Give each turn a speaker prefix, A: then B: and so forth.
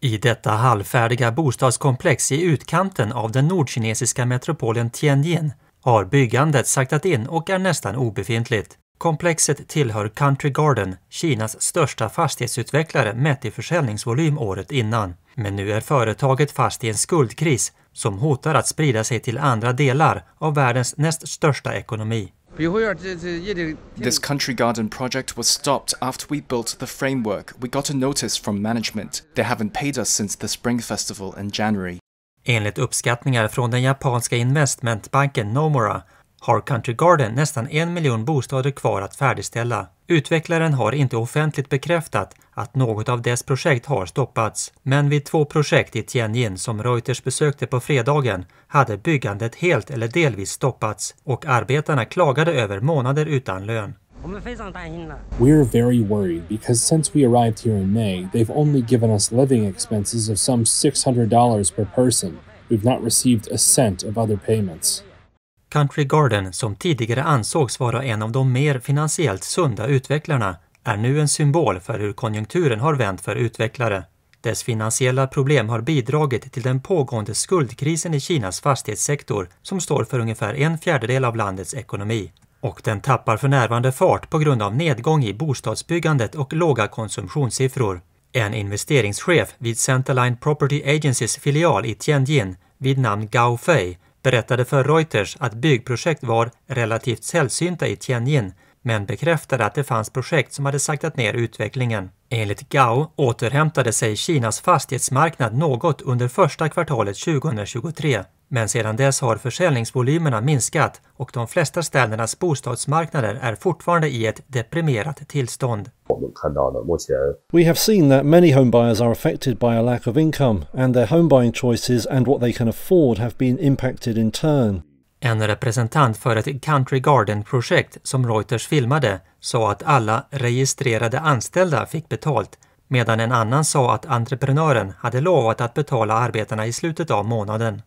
A: I detta halvfärdiga bostadskomplex i utkanten av den nordkinesiska metropolen Tianjin har byggandet saktat in och är nästan obefintligt. Komplexet tillhör Country Garden, Kinas största fastighetsutvecklare mätt i försäljningsvolym året innan. Men nu är företaget fast i en skuldkris som hotar att sprida sig till andra delar av världens näst största ekonomi. This country garden project was stopped after we built the framework. We got a notice from management. They haven't paid us since the spring festival in January. Enligt uppskattningar från den japanska investmentbanken Nomura har Country Garden nästan en miljon bostäder kvar att färdigställa. Utvecklaren har inte offentligt bekräftat att något av dess projekt har stoppats, men vid två projekt i Tianjin som Reuters besökte på fredagen hade byggandet helt eller delvis stoppats och arbetarna klagade över månader utan lön. We're very worried because since we arrived here in May, they've only given us living expenses of some $600 dollar per person. Vi har inte fått en cent av andra betalningar. Country Garden, som tidigare ansågs vara en av de mer finansiellt sunda utvecklarna, är nu en symbol för hur konjunkturen har vänt för utvecklare. Dess finansiella problem har bidragit till den pågående skuldkrisen i Kinas fastighetssektor som står för ungefär en fjärdedel av landets ekonomi. Och den tappar för närvarande fart på grund av nedgång i bostadsbyggandet och låga konsumtionssiffror. En investeringschef vid Centerline Property Agencys filial i Tianjin vid namn Gao Fei berättade för Reuters att byggprojekt var relativt sällsynta i Tianjin men bekräftade att det fanns projekt som hade saktat ner utvecklingen. Enligt Gao återhämtade sig Kinas fastighetsmarknad något under första kvartalet 2023 men sedan dess har försäljningsvolymerna minskat och de flesta städernas bostadsmarknader är fortfarande i ett deprimerat tillstånd. We have seen that many homebuyers are affected by lack of income and their homebuying choices and what they can afford have been impacted in turn. En representant för ett Country Garden-projekt som Reuters filmade sa att alla registrerade anställda fick betalt medan en annan sa att entreprenören hade lovat att betala arbetarna i slutet av månaden.